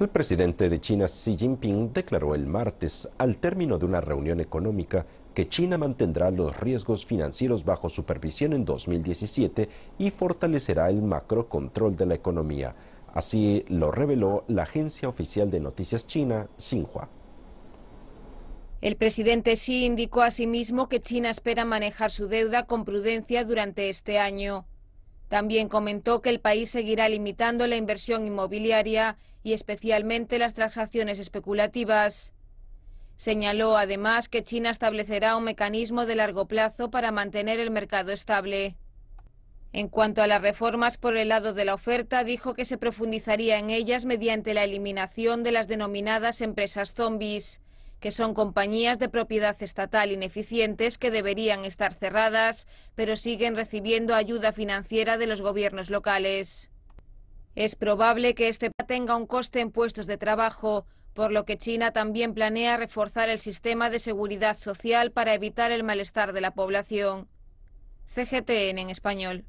El presidente de China, Xi Jinping, declaró el martes, al término de una reunión económica, que China mantendrá los riesgos financieros bajo supervisión en 2017 y fortalecerá el macrocontrol de la economía. Así lo reveló la agencia oficial de noticias china, Xinhua. El presidente Xi indicó asimismo que China espera manejar su deuda con prudencia durante este año. También comentó que el país seguirá limitando la inversión inmobiliaria y especialmente las transacciones especulativas. Señaló además que China establecerá un mecanismo de largo plazo para mantener el mercado estable. En cuanto a las reformas por el lado de la oferta, dijo que se profundizaría en ellas mediante la eliminación de las denominadas empresas zombies, que son compañías de propiedad estatal ineficientes que deberían estar cerradas, pero siguen recibiendo ayuda financiera de los gobiernos locales. Es probable que este tenga un coste en puestos de trabajo, por lo que China también planea reforzar el sistema de seguridad social para evitar el malestar de la población. CGTN en español.